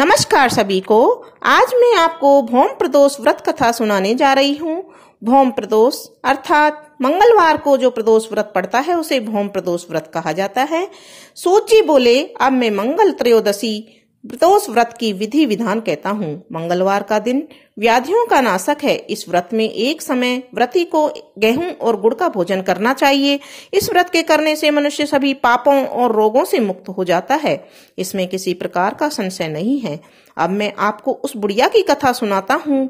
नमस्कार सभी को आज मैं आपको भौम प्रदोष व्रत कथा सुनाने जा रही हूँ भौम प्रदोष अर्थात मंगलवार को जो प्रदोष व्रत पड़ता है उसे भौम प्रदोष व्रत कहा जाता है सोची बोले अब मैं मंगल त्रयोदशी दोष व्रत की विधि विधान कहता हूँ मंगलवार का दिन व्याधियों का नाशक है इस व्रत में एक समय व्रती को गेहूं और गुड़ का भोजन करना चाहिए इस व्रत के करने से मनुष्य सभी पापों और रोगों से मुक्त हो जाता है इसमें किसी प्रकार का संशय नहीं है अब मैं आपको उस बुढ़िया की कथा सुनाता हूँ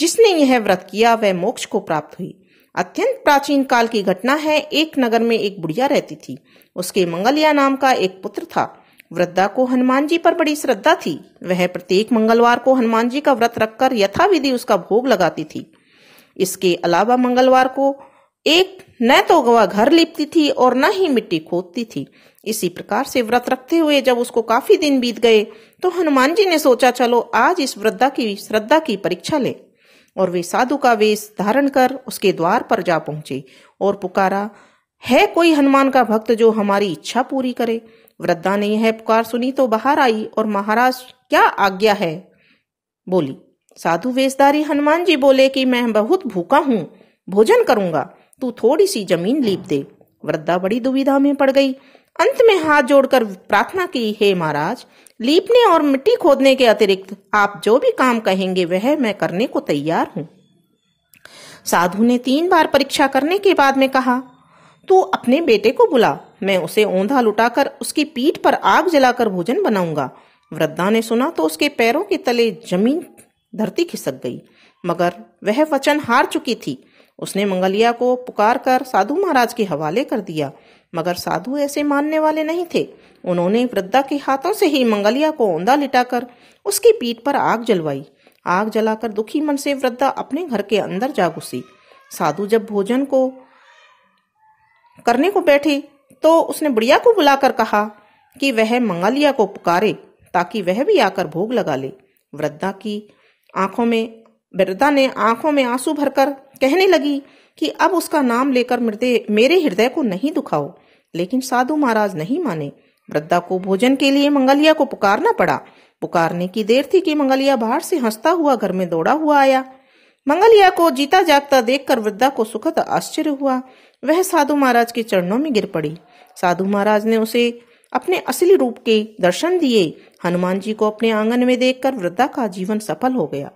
जिसने यह व्रत किया वह मोक्ष को प्राप्त हुई अत्यंत प्राचीन काल की घटना है एक नगर में एक बुढ़िया रहती थी उसके मंगलिया नाम का एक पुत्र था वृद्धा को हनुमान जी पर बड़ी श्रद्धा थी वह प्रत्येक मंगलवार को हनुमान जी का व्रत रखकर यथाविधि उसका भोग लगाती थी इसके अलावा मंगलवार को एक न तो गवा घर लिपती थी और न ही मिट्टी खोदती थी इसी प्रकार से व्रत रखते हुए जब उसको काफी दिन बीत गए तो हनुमान जी ने सोचा चलो आज इस वृद्धा की श्रद्धा की परीक्षा ले और वे साधु का वेश धारण कर उसके द्वार पर जा पहुंचे और पुकारा है कोई हनुमान का भक्त जो हमारी इच्छा पूरी करे वृद्धा ने यह पुकार सुनी तो बाहर आई और महाराज क्या आज्ञा है बोली साधु वेशधारी हनुमान जी बोले कि मैं बहुत भूखा हूँ भोजन करूंगा तू थोड़ी सी जमीन लीप दे वृद्धा बड़ी दुविधा में पड़ गई अंत में हाथ जोड़कर प्रार्थना की हे महाराज लीपने और मिट्टी खोदने के अतिरिक्त आप जो भी काम कहेंगे वह मैं करने को तैयार हूँ साधु ने तीन बार परीक्षा करने के बाद में कहा तू अपने बेटे को बुला मैं उसे ओंधा लुटाकर उसकी पीठ पर आग जलाकर भोजन बनाऊंगा वृद्धा ने सुना तो उसके पैरों के तले जमीन धरती खिसक गई मगर वह वचन हार चुकी थी उसने मंगलिया को पुकार कर साधु महाराज के हवाले कर दिया मगर साधु ऐसे मानने वाले नहीं थे उन्होंने वृद्धा के हाथों से ही मंगलिया को ओंधा लिटाकर उसकी पीठ पर आग जलवाई आग जलाकर दुखी मन से वृद्धा अपने घर के अंदर जा घुसी साधु जब भोजन को करने को बैठी तो उसने बुढ़िया को बुलाकर कहा कि वह मंगलिया को पुकारे ताकि वह भी आकर भोग लगा ले वृद्धा की आंखों में वृद्धा ने आंखों में आंसू भरकर कहने लगी कि अब उसका नाम लेकर मेरे हृदय को नहीं दुखाओ लेकिन साधु महाराज नहीं माने वृद्धा को भोजन के लिए मंगलिया को पुकारना पड़ा पुकारने की देर थी कि मंगलिया बाहर से हंसता हुआ घर में दौड़ा हुआ आया मंगलिया को जीता जागता देखकर वृद्धा को सुखद आश्चर्य हुआ वह साधु महाराज के चरणों में गिर पड़ी साधु महाराज ने उसे अपने असली रूप के दर्शन दिए हनुमान जी को अपने आंगन में देखकर वृद्धा का जीवन सफल हो गया